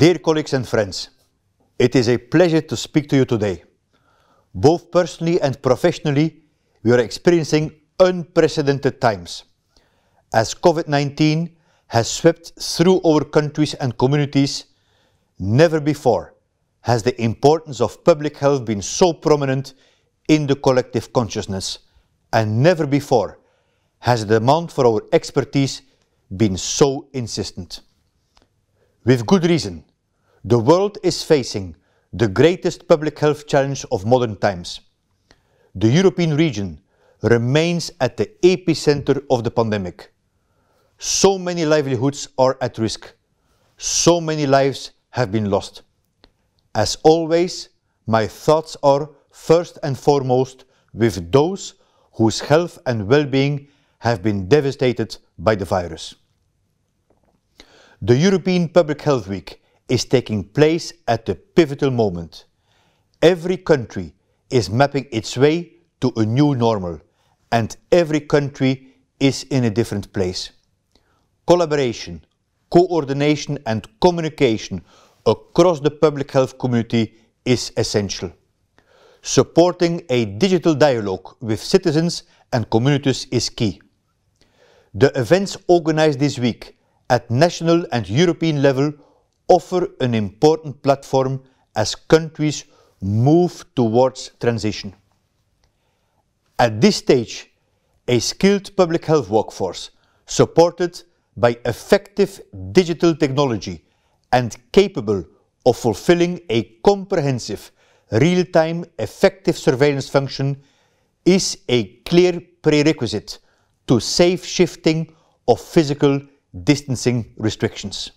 Dear colleagues and friends, it is a pleasure to speak to you today. Both personally and professionally, we are experiencing unprecedented times. As COVID-19 has swept through our countries and communities, never before has the importance of public health been so prominent in the collective consciousness, and never before has the demand for our expertise been so insistent. With good reason, the world is facing the greatest public health challenge of modern times. The European region remains at the epicenter of the pandemic. So many livelihoods are at risk. So many lives have been lost. As always, my thoughts are first and foremost with those whose health and well-being have been devastated by the virus. The European Public Health Week is taking place at a pivotal moment. Every country is mapping its way to a new normal, and every country is in a different place. Collaboration, coordination, and communication across the public health community is essential. Supporting a digital dialogue with citizens and communities is key. The events organized this week at national and European level offer an important platform as countries move towards transition. At this stage, a skilled public health workforce supported by effective digital technology and capable of fulfilling a comprehensive, real-time, effective surveillance function is a clear prerequisite to safe shifting of physical distancing restrictions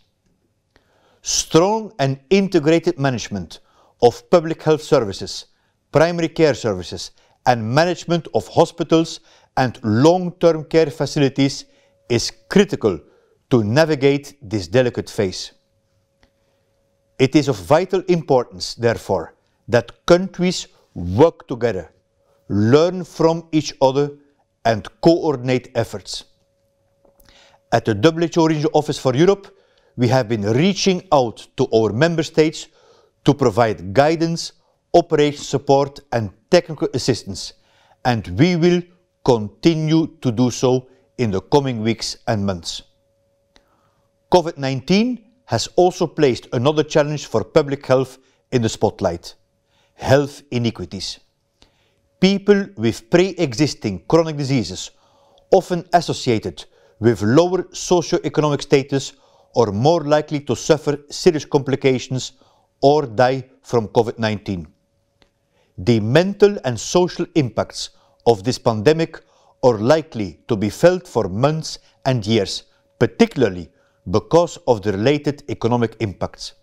strong and integrated management of public health services, primary care services, and management of hospitals and long-term care facilities is critical to navigate this delicate phase. It is of vital importance, therefore, that countries work together, learn from each other and coordinate efforts. At the WHO Regional Office for Europe, we have been reaching out to our member states to provide guidance, operation support and technical assistance, and we will continue to do so in the coming weeks and months. COVID-19 has also placed another challenge for public health in the spotlight, health inequities. People with pre-existing chronic diseases, often associated with lower socio-economic status, are more likely to suffer serious complications or die from COVID-19. The mental and social impacts of this pandemic are likely to be felt for months and years, particularly because of the related economic impacts.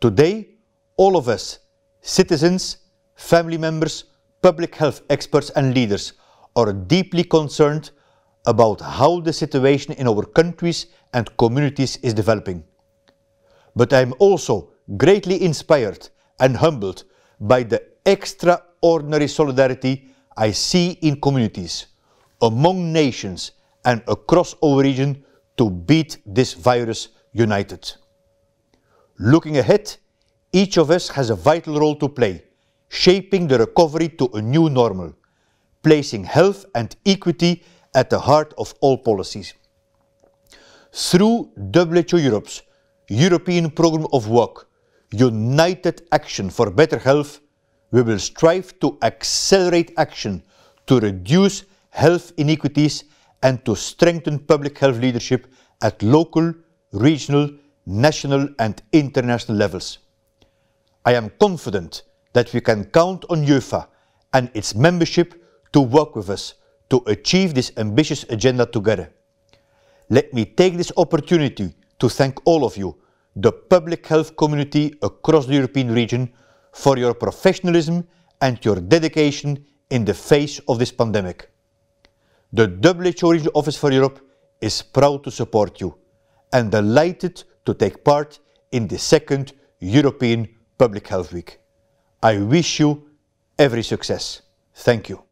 Today, all of us, citizens, family members, public health experts and leaders, are deeply concerned about how the situation in our countries and communities is developing. But I am also greatly inspired and humbled by the extraordinary solidarity I see in communities, among nations and across our region to beat this virus united. Looking ahead, each of us has a vital role to play, shaping the recovery to a new normal, placing health and equity at the heart of all policies. Through WHO Europe's European Programme of Work, United Action for Better Health, we will strive to accelerate action to reduce health inequities and to strengthen public health leadership at local, regional, national and international levels. I am confident that we can count on UEFA and its membership to work with us to achieve this ambitious agenda together. Let me take this opportunity to thank all of you, the public health community across the European region, for your professionalism and your dedication in the face of this pandemic. The WHO Regional Office for Europe is proud to support you and delighted to take part in the second European Public Health Week. I wish you every success. Thank you.